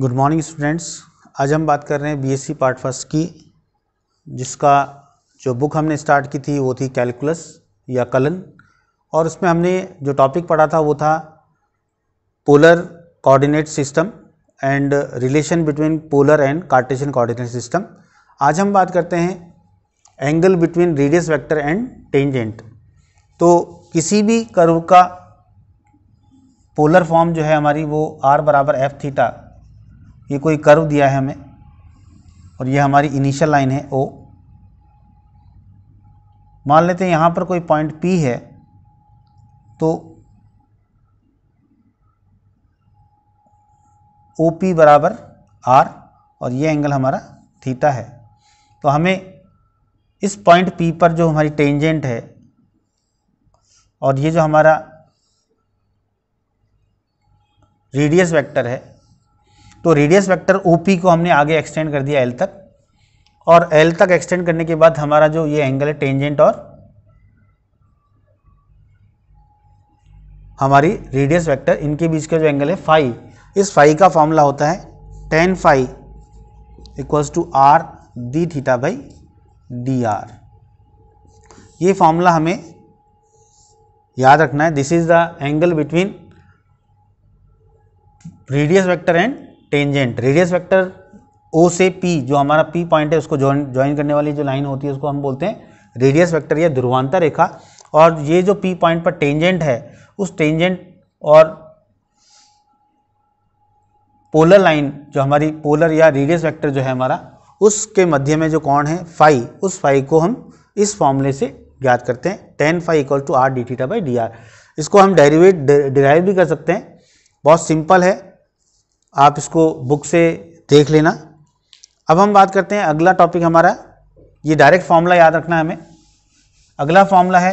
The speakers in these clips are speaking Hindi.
गुड मॉर्निंग स्टूडेंट्स आज हम बात कर रहे हैं बीएससी पार्ट फर्स्ट की जिसका जो बुक हमने स्टार्ट की थी वो थी कैलकुलस या कलन और उसमें हमने जो टॉपिक पढ़ा था वो था polar coordinate system and relation between polar and cartesian coordinate system आज हम बात करते हैं angle between radius vector and tangent तो किसी भी कर्व का पोलर फॉर्म जो है हमारी वो आर बराबर एफ थीटा ये कोई कर्व दिया है हमें और ये हमारी इनिशियल लाइन है ओ मान लेते हैं यहाँ पर कोई पॉइंट पी है तो ओ पी बराबर आर और ये एंगल हमारा थीटा है तो हमें इस पॉइंट पी पर जो हमारी टेंजेंट है और ये जो हमारा रेडियस वेक्टर है तो रेडियस वेक्टर ओपी को हमने आगे एक्सटेंड कर दिया एल तक और एल तक एक्सटेंड करने के बाद हमारा जो ये एंगल है टेंजेंट और हमारी रेडियस वेक्टर इनके बीच का जो एंगल है फाइव इस फाइव का फॉर्मूला होता है tan phi equals to r d theta by d r ये फॉर्मूला हमें याद रखना है this is the angle between radius vector and tangent radius vector O से पी जो हमारा पी पॉइंट है उसको ज्वाइन ज्वाइन करने वाली जो लाइन होती है उसको हम बोलते हैं रेडियस वेक्टर या ध्रुवांतर रेखा और ये जो पी पॉइंट पर टेंजेंट है उस टेंजेंट और पोलर लाइन जो हमारी पोलर या रेडियस वेक्टर जो है हमारा उसके मध्य में जो कौन है फाई उस फाई को हम इस फॉर्मूले से ज्ञात करते हैं tan phi equal to r d theta by d r इसको हम डेरिवेट डिराइव भी कर सकते हैं बहुत सिंपल है आप इसको बुक से देख लेना अब हम बात करते हैं अगला टॉपिक हमारा ये डायरेक्ट फॉर्मूला याद रखना है हमें अगला फॉर्मूला है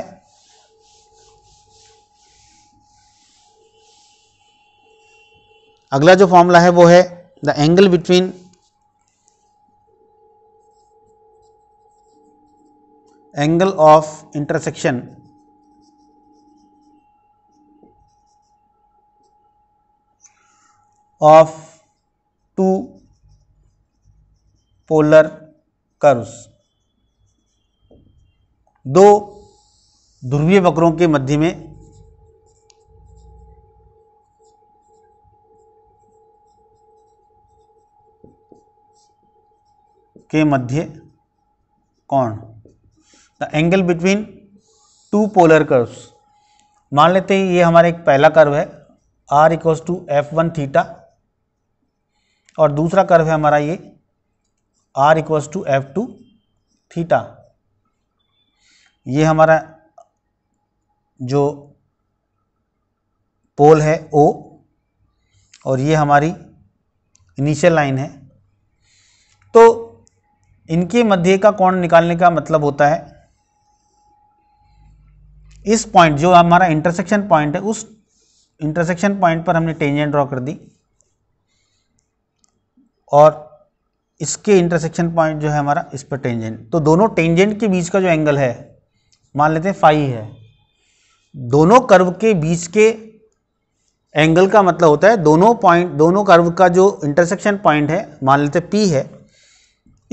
अगला जो फॉर्मूला है वो है the angle between angle of intersection of two polar curves दो ध्रुवीय वक्रों के मध्य में के मध्य कौन the angle between two polar curves मान लेते हैं ये हमारा एक पहला कर्व है r equals to f one theta और दूसरा कर्व है हमारा ये r equals to f two theta ये हमारा जो पोल है ओ और ये हमारी इनिशियल लाइन है तो इनके मध्य का कोण निकालने का मतलब होता है इस पॉइंट जो हमारा इंटरसेक्शन पॉइंट है उस इंटरसेक्शन पॉइंट पर हमने टेंजेंट ड्रॉ कर दी और इसके इंटरसेक्शन पॉइंट जो है हमारा इस पर टेंजेंट तो दोनों टेंजेंट के बीच का जो एंगल है मान लेते हैं फाइव है दोनों कर्व के बीच के एंगल का मतलब होता है दोनों पॉइंट दोनों कर्व का जो इंटरसेक्शन पॉइंट है मान लेते पी है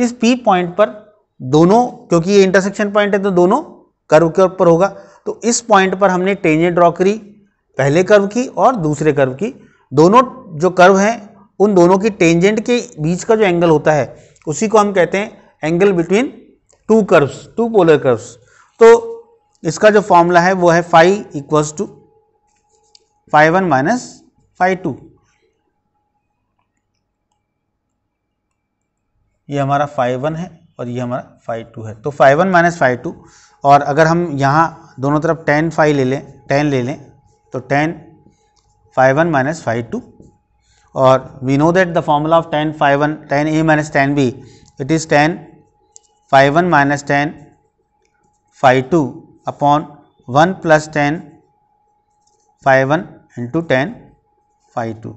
इस पी पॉइंट पर दोनों क्योंकि ये इंटरसेक्शन पॉइंट है तो दोनों कर्व के ऊपर होगा तो इस पॉइंट पर हमने टेंजेंट ड्रॉ करी पहले कर्व की और दूसरे कर्व की दोनों जो कर्व हैं उन दोनों की टेंजेंट के बीच का जो एंगल होता है उसी को हम कहते हैं angle between two curves two polar curves तो इसका जो फॉर्मूला है वो है phi equals to phi one minus phi two ये हमारा फाइव वन है और ये हमारा फाइव टू है तो phi one minus phi two और अगर हम यहाँ दोनों तरफ टेन फाइव ले लें टेन ले लें तो tan phi one minus phi two और we know that the formula of tan phi one tan A minus tan B it is tan phi one minus tan phi two upon one plus tan phi one into tan phi two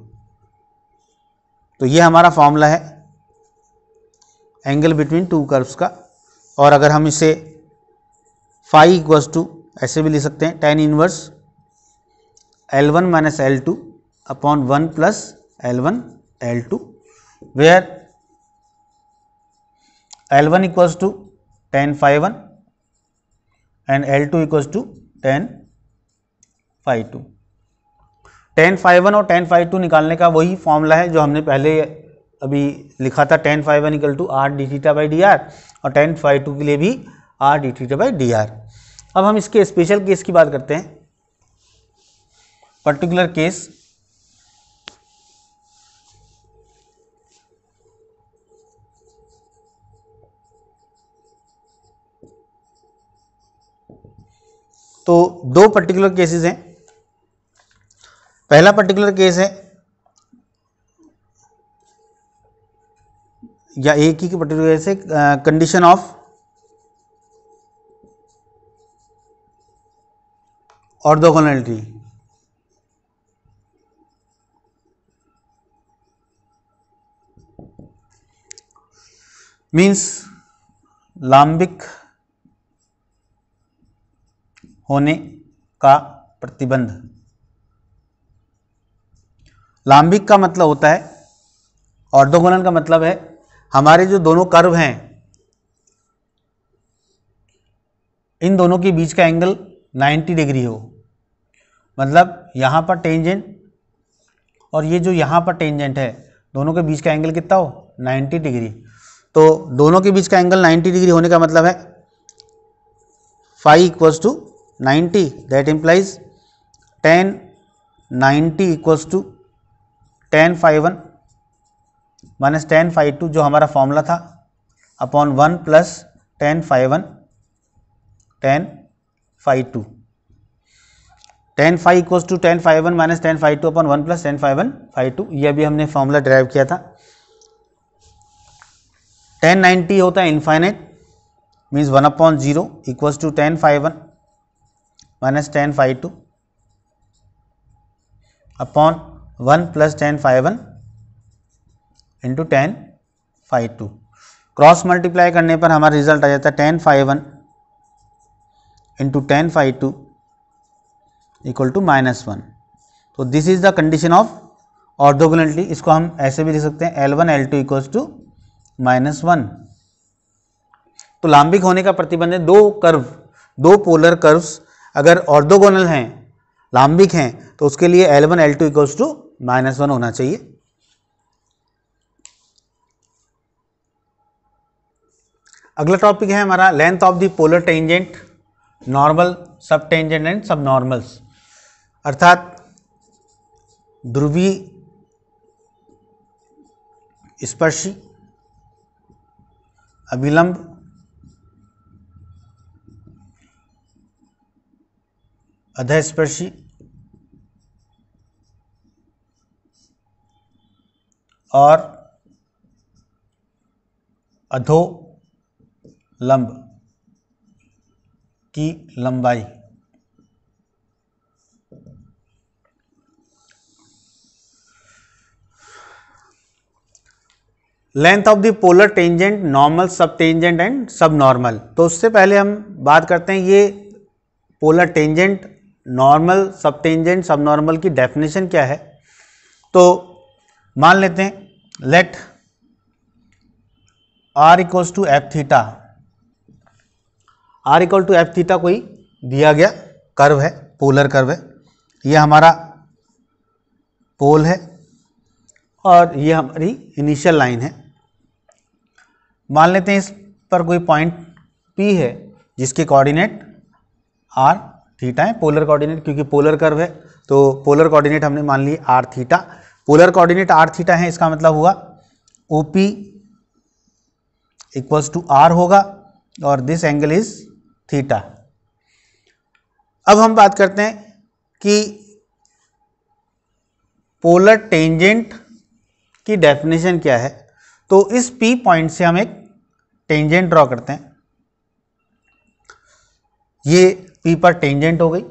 तो ये हमारा फॉर्मूला है एंगल बिटवीन टू कर्व्स का और अगर हम इसे फाइव इक्वस टू ऐसे भी ले सकते हैं tan inverse L one minus L two upon one plus L L one two L1, L one L1 to tan phi one and L two equals to tan phi two tan phi one और टेन फाइव टू निकालने का वही फॉर्मूला है जो हमने पहले अभी लिखा था tan phi one equal to r d theta by d r और टेन फाइव टू के लिए भी r d theta by d r अब हम इसके स्पेशल केस की बात करते हैं पर्टिकुलर केस तो दो पर्टिकुलर केसेस हैं पहला पर्टिकुलर केस है या एक ही पर्टिकुलर केस है कंडीशन ऑफ ऑर्थोगोनलिटी मीन्स लांबिक होने का प्रतिबंध लांबिक का मतलब होता है ऑर्थोगोनल का मतलब है हमारे जो दोनों कर्व हैं इन दोनों के बीच का एंगल 90 डिग्री हो मतलब यहां पर टेंजेंट और ये जो यहां पर टेंजेंट है दोनों के बीच का एंगल कितना हो 90 डिग्री तो दोनों के बीच का एंगल 90 डिग्री होने का मतलब है phi equals to 90 that implies tan 90 equals to tan phi one minus tan phi two जो हमारा फॉर्मूला था upon one plus tan phi one tan phi two tan phi equals to tan phi one minus tan phi two upon one plus tan phi one phi two यह भी हमने फॉर्मूला ड्राइव किया था टेन नाइन्टी होता है infinite means one upon zero equals to tan phi one minus tan phi two upon one plus tan phi one into tan phi two cross multiply करने पर हमारा रिजल्ट आ जाता है tan phi one into tan phi two equal to minus one तो this is the condition of orthogonality इसको हम ऐसे भी लिख सकते हैं L one L two equals to minus one तो लांबिक होने का प्रतिबंध है दो कर्व दो पोलर कर्व्स अगर ऑर्थोगोनल हैं लांबिक हैं तो उसके लिए L one L two equals to minus one होना चाहिए अगला टॉपिक है हमारा length of the polar tangent normal sub tangent and sub normals अर्थात ध्रुवी स्पर्शी अभिलंब अधस्पर्शी और अधो लंब की लंबाई length of the polar tangent normal sub tangent and sub normal तो उससे पहले हम बात करते हैं ये polar tangent normal sub tangent sub normal की डेफिनेशन क्या है तो मान लेते हैं let r equals to f theta r equal to f theta कोई दिया गया कर्व है पोलर कर्व है ये हमारा पोल है और ये हमारी इनिशियल लाइन है मान लेते हैं इस पर कोई पॉइंट पी है जिसके कोऑर्डिनेट आर थीटा है पोलर कोऑर्डिनेट क्योंकि पोलर कर्व है तो पोलर कोऑर्डिनेट हमने मान ली r theta polar coordinate r theta है इसका मतलब हुआ O P equals to r होगा और दिस एंगल इज थीटा अब हम बात करते हैं कि पोलर टेंजेंट की डेफिनेशन क्या है तो इस पी पॉइंट से हम एक टेंजेंट ड्रॉ करते हैं ये पी पर टेंजेंट हो गई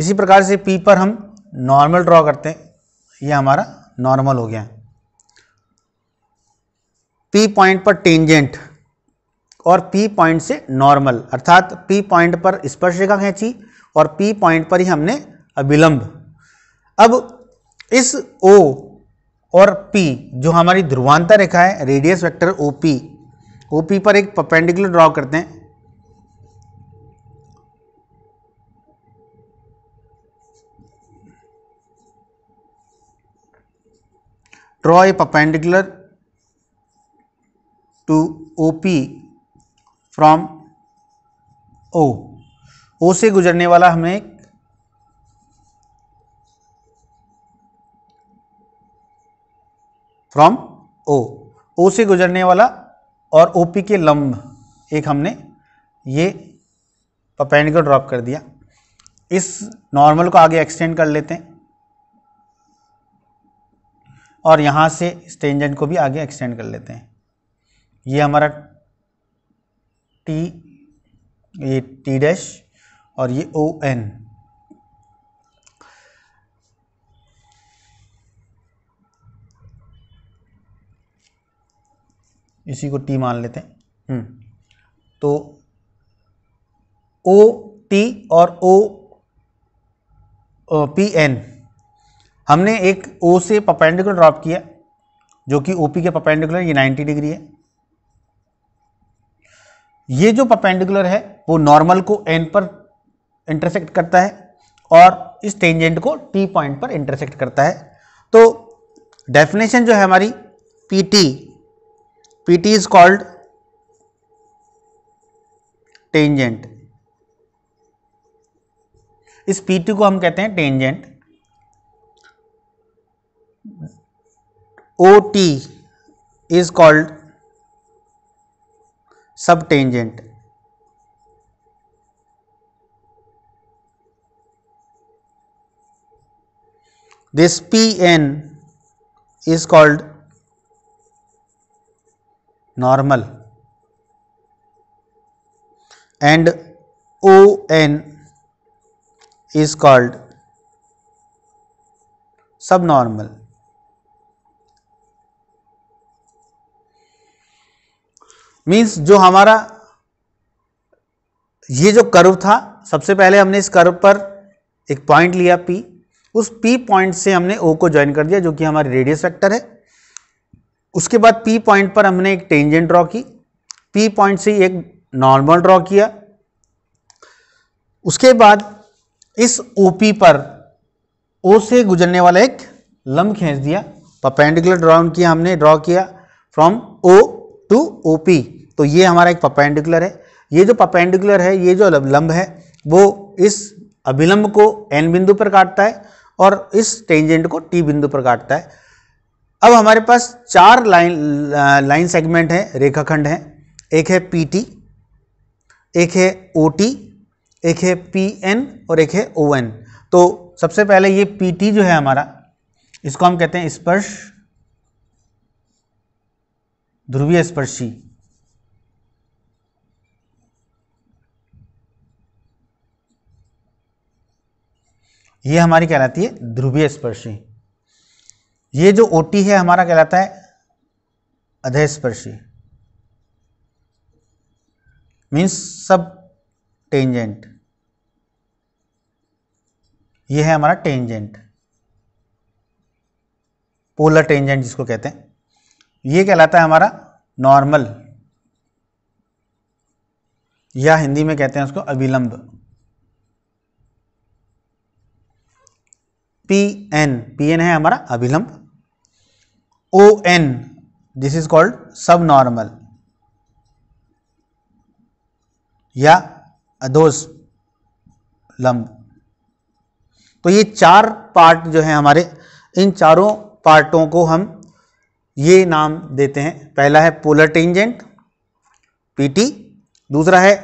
इसी प्रकार से पी पर हम नॉर्मल ड्रॉ करते हैं ये हमारा नॉर्मल हो गया पी पॉइंट पर टेंजेंट और पी पॉइंट से नॉर्मल अर्थात पी पॉइंट पर स्पर्श रेखा खींची और पी पॉइंट पर ही हमने अभिलंब अब इस ओ और पी जो हमारी ध्रुवांतर रेखा है radius vector O P O P पर एक परपेंडिकुलर ड्रॉ करते हैं draw a perpendicular to O P from O O से गुजरने वाला हमें एक फ्रॉम ओ ओ से गुजरने वाला और ओ पी के लंब एक हमने ये पपेंडिकुलर ड्रॉप कर दिया इस नॉर्मल को आगे एक्सटेंड कर लेते हैं और यहाँ से इस टेंजेंट को भी आगे एक्सटेंड कर लेते हैं ये हमारा टी ये टी डैश और ये ओ एन इसी को टी मान लेते हैं हम्म। तो ओ टी और ओ पी एन हमने एक ओ से पपेंडिकुलर ड्रॉप किया जो कि ओपी के पपेंडिकुलर ये 90 डिग्री है ये जो पपेंडिकुलर है वो नॉर्मल को एन पर इंटरसेक्ट करता है और इस टेंजेंट को टी पॉइंट पर इंटरसेक्ट करता है तो डेफिनेशन जो है हमारी P T P T is called tangent इस पी टी को हम कहते हैं tangent OT is called subtangent. This PN is called normal and ON is called subnormal. Means जो हमारा ये जो कर्व था सबसे पहले हमने इस कर्व पर एक पॉइंट लिया पी उस पी पॉइंट से हमने ओ को ज्वाइन कर दिया जो कि हमारी रेडियस वेक्टर है उसके बाद पी पॉइंट पर हमने एक टेंजेंट ड्रॉ की पी पॉइंट से एक नॉर्मल ड्रॉ किया उसके बाद इस ओपी पर ओ से गुजरने वाला एक लंब खींच दिया परपेंडिकुलर ड्रॉ किया हमने ड्रॉ किया from O to O P तो ये हमारा एक पपेंडिकुलर है ये जो पपेंडिकुलर है ये जो लंब है वो इस अभिलंब को एन बिंदु पर काटता है और इस टेंजेंट को टी बिंदु पर काटता है अब हमारे पास चार लाइन लाइन सेगमेंट हैं रेखाखंड हैं एक है टी एक है टी एक है एन और एक है एन तो सबसे पहले ये टी जो है हमारा इसको हम कहते हैं स्पर्श ध्रुवीय स्पर्शी ये हमारी कहलाती है ध्रुवीय स्पर्शी ये जो ओटी है हमारा कहलाता है अधय स्पर्शी मीन्स सब टेंजेंट ये है हमारा टेंजेंट पोलर टेंजेंट जिसको कहते हैं ये कहलाता है हमारा नॉर्मल या हिंदी में कहते हैं उसको अविलंब पी एन पी एन है हमारा अविलंब O N this is called sub normal या अधोस लंब तो ये चार पार्ट जो है हमारे इन चारों पार्टों को हम ये नाम देते हैं पहला है पोलर टेंजेंट पीटी दूसरा है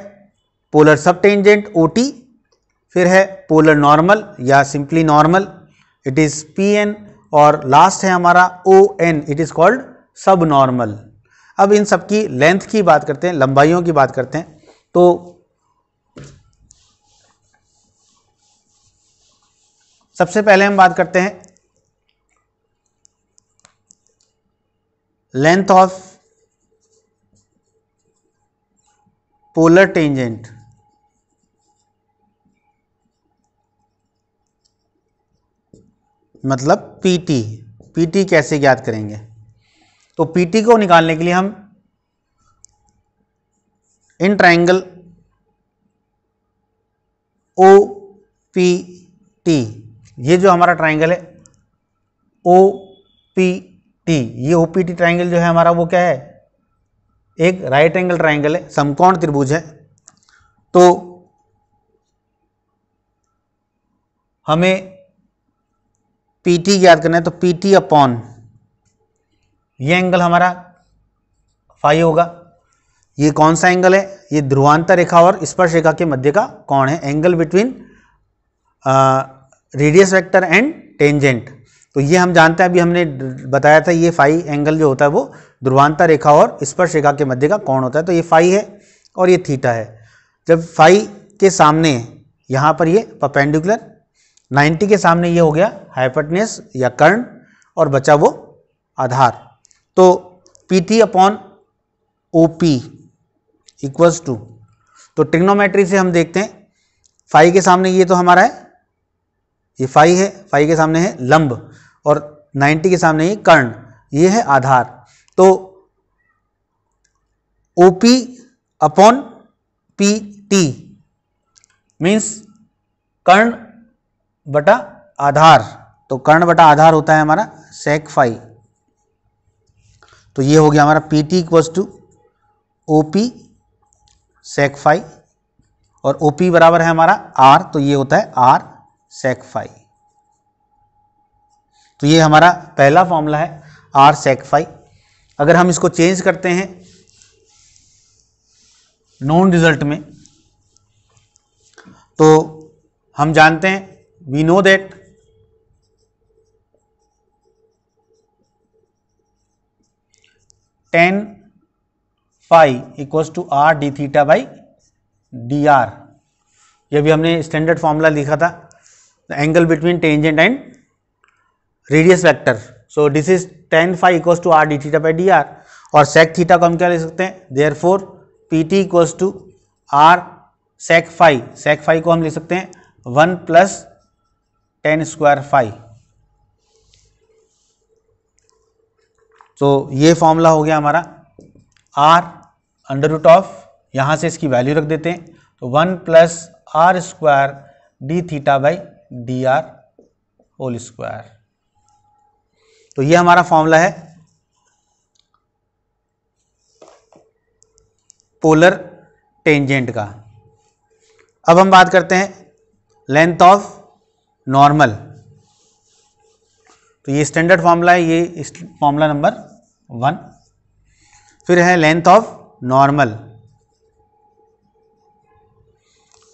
पोलर सब टेंजेंट ओटी फिर है पोलर नॉर्मल या simply normal it is P N और लास्ट है हमारा O N it is called sub normal अब इन सब की लेंथ की बात करते हैं लंबाइयों की बात करते हैं तो सबसे पहले हम बात करते हैं length of polar tangent मतलब PT PT कैसे ज्ञात करेंगे तो PT को निकालने के लिए हम in triangle O P T ये जो हमारा ट्राइंगल है ओ पी टी ये ओ पी ट्राइंगल जो है हमारा वो क्या है एक राइट एंगल ट्राइंगल है समकोण त्रिभुज है तो हमें पी टी करना है तो पी टी अपॉन ये एंगल हमारा फाइव होगा ये कौन सा एंगल है ये ध्रुवांतर रेखा और स्पर्श रेखा के मध्य का कौन है angle between radius vector and tangent तो ये हम जानते हैं अभी हमने बताया था ये फाई एंगल जो होता है वो ध्रुवांता रेखा और स्पर्श रेखा के मध्य का कौन होता है तो ये फाई है और ये थीटा है जब फाई के सामने यहाँ पर ये पपेंडिकुलर 90 के सामने ये हो गया हाइपटनेस या कर्ण और बचा वो आधार तो P T upon O P equals to तो ट्रिग्नोमेट्री से हम देखते हैं फाई के सामने ये तो हमारा है ये फाई है फाई के सामने है लंब और 90 के सामने ही कर्ण ये है आधार तो O P upon P T means कर्ण बटा आधार तो कर्ण बटा आधार होता है हमारा सेक फाई तो ये हो गया हमारा P T equals to O P sec phi और ओ पी बराबर है हमारा आर तो ये होता है आर सेक फाई तो ये हमारा पहला फॉर्मूला है आर सेक फाई अगर हम इसको चेंज करते हैं नॉन रिजल्ट में तो हम जानते हैं we know that tan phi equals to r d theta by d r यह भी हमने स्टैंडर्ड फॉर्मूला लिखा था angle between tangent and radius vector so this is tan phi equals to r d theta by d r और सेक थीटा को हम क्या ले सकते हैं therefore P T equals to r sec phi sec phi को हम ले सकते हैं one plus ten square phi तो ये फॉर्मूला हो गया हमारा आर अंडर रूट ऑफ यहाँ से इसकी वैल्यू रख देते हैं तो one plus r square d theta by d r whole square तो ये हमारा फॉर्मूला है पोलर टेंजेंट का अब हम बात करते हैं लेंथ ऑफ नॉर्मल तो ये स्टैंडर्ड फॉर्मूला है ये फॉर्मूला नंबर वन फिर है length of normal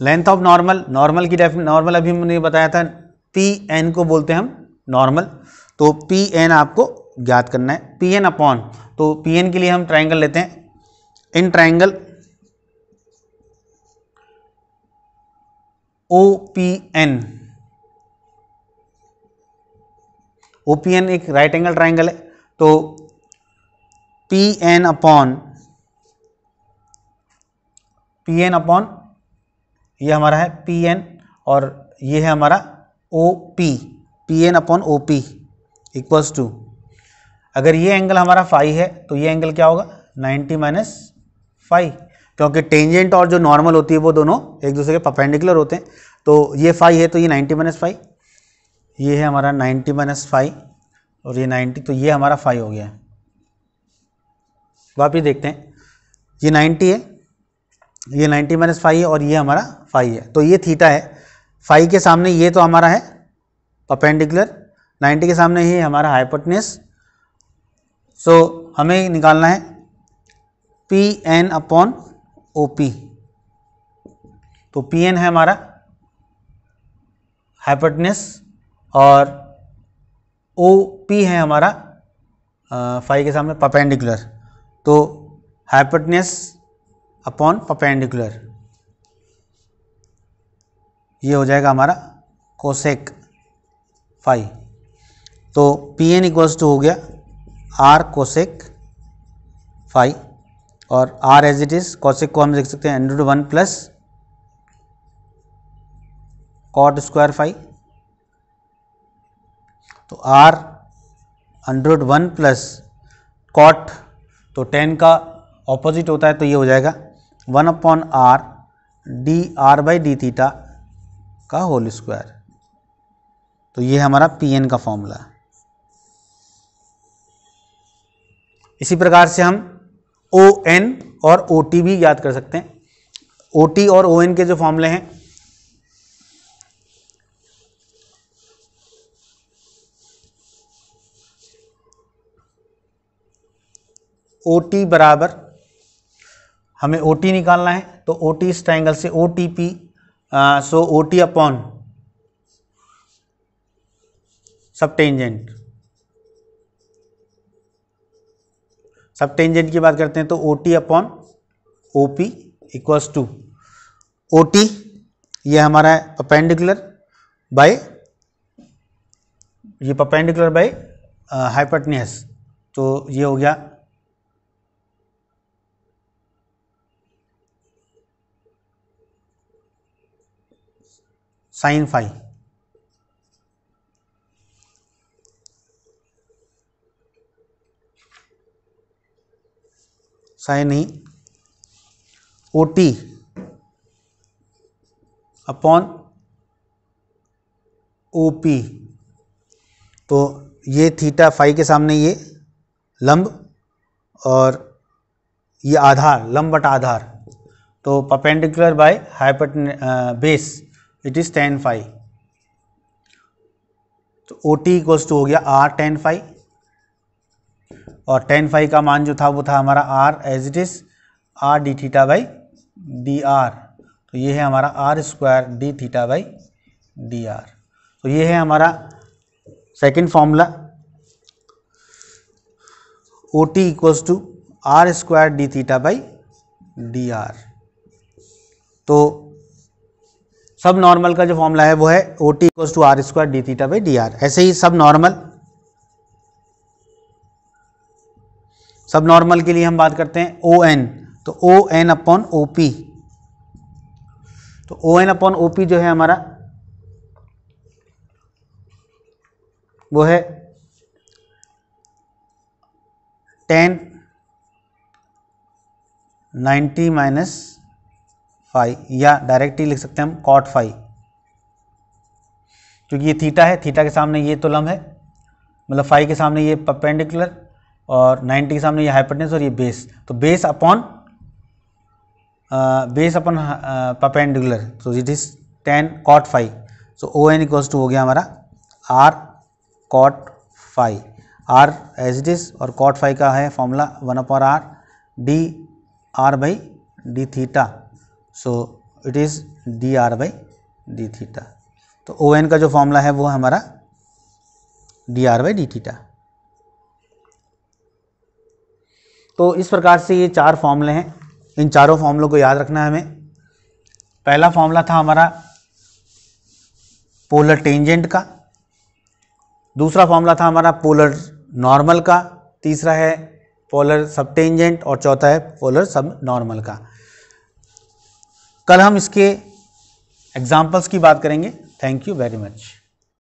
length of normal normal की डेफ नॉर्मल अभी हमने बताया था पी एन को बोलते हैं हम नॉर्मल तो पी एन आपको ज्ञात करना है पी एन अपॉन तो पी एन के लिए हम ट्राइंगल लेते हैं in triangle O P N O P N एक राइट एंगल ट्राइंगल है तो P N upon P N upon ये हमारा है पी एन और ये है हमारा O P P N upon O P equals to अगर ये एंगल हमारा फाइव है तो ये एंगल क्या होगा 90 माइनस फाइव क्योंकि टेंजेंट और जो नॉर्मल होती है वो दोनों एक दूसरे के परपेंडिकुलर होते हैं तो ये फाइव है तो ये 90 माइनस फाइव ये है हमारा 90 माइनस फाइव और ये 90 तो ये हमारा फाइव हो गया है तो वापिस देखते हैं ये 90 है ये 90 माइनस फाइव है और ये हमारा फाइव है तो ये थीटा है फाइव के सामने ये तो हमारा है परपेंडिकुलर 90 के सामने ही हमारा हाइपोटनिस सो so, हमें निकालना है P N upon O P तो पी एन है हमारा हाइपोटनिस और ओ पी है हमारा फाइव के सामने पपेंडिकुलर तो हाइपोटनिस अपॉन पपेंडिकुलर ये हो जाएगा हमारा कोसेक फाइव तो पी एन इक्वल्स टू हो गया आर कोसेक फाइव और r as it is cosec को हम लिख सकते हैं and root one plus cot square phi तो r and root one plus cot तो टेन का ऑपोजिट होता है तो ये हो जाएगा one upon R D R by D theta का होल स्क्वायर तो ये हमारा पी एन का फॉर्मूला है इसी प्रकार से हम ओ एन और ओ टी भी याद कर सकते हैं ओ टी और ओ एन के जो फॉर्मूले हैं ओ टी बराबर हमें ओ टी निकालना है तो ओ टी इस ट्राइंगल से O T P so O T upon sub tangent sub tangent की बात करते हैं तो O T upon O P equals to O T ये हमारा है पपेंडिकुलर बाय ये पपेंडिकुलर बाय हाइपटनियस तो ये हो गया sine phi sine E O T upon O P तो ये थीटा फाई के सामने ये लंब और ये आधार लंब बट आधार तो perpendicular by hypot base it is tan phi तो ओ टी इक्वल्स टू हो गया आर टेन फाई और टेन फाइव का मान जो था वो था हमारा r as it is r d theta by d r तो ये है हमारा r square d theta by d r तो ये है हमारा second formula O T equals to r square d theta by d r तो सब नॉर्मल का जो फॉर्मूला है वो है O T equals to r square d theta by d r ऐसे ही सब नॉर्मल सब नॉर्मल के लिए हम बात करते हैं ओ एन तो O N upon O P तो O N upon O P जो है हमारा वो है टेन नाइन्टी माइनस फाइव या डायरेक्ट ही लिख सकते हैं हम कॉट फाइव क्योंकि ये थीटा है थीटा के सामने ये तो लम्ब है मतलब फाइव के सामने ये परपेंडिकुलर और 90 के सामने ये हाइपरटेंस और ये बेस तो base upon base upon perpendicular so it is ten cot five so O N equals to हो गया हमारा R cot five R as it is और कॉट फाइव का है formula one upon R D R by D theta so it is D are by D theta तो ओ एन का जो फॉर्मूला है वो हमारा D are by D theta तो इस प्रकार से ये चार फॉर्मूले हैं इन चारों फॉर्मूलों को याद रखना है हमें पहला फॉर्मूला था हमारा पोलर टेंजेंट का दूसरा फॉर्मूला था हमारा पोलर नॉर्मल का तीसरा है पोलर सब टेंजेंट और चौथा है पोलर सब नॉर्मल का कल हम इसके एग्जाम्पल्स की बात करेंगे थैंक यू वेरी मच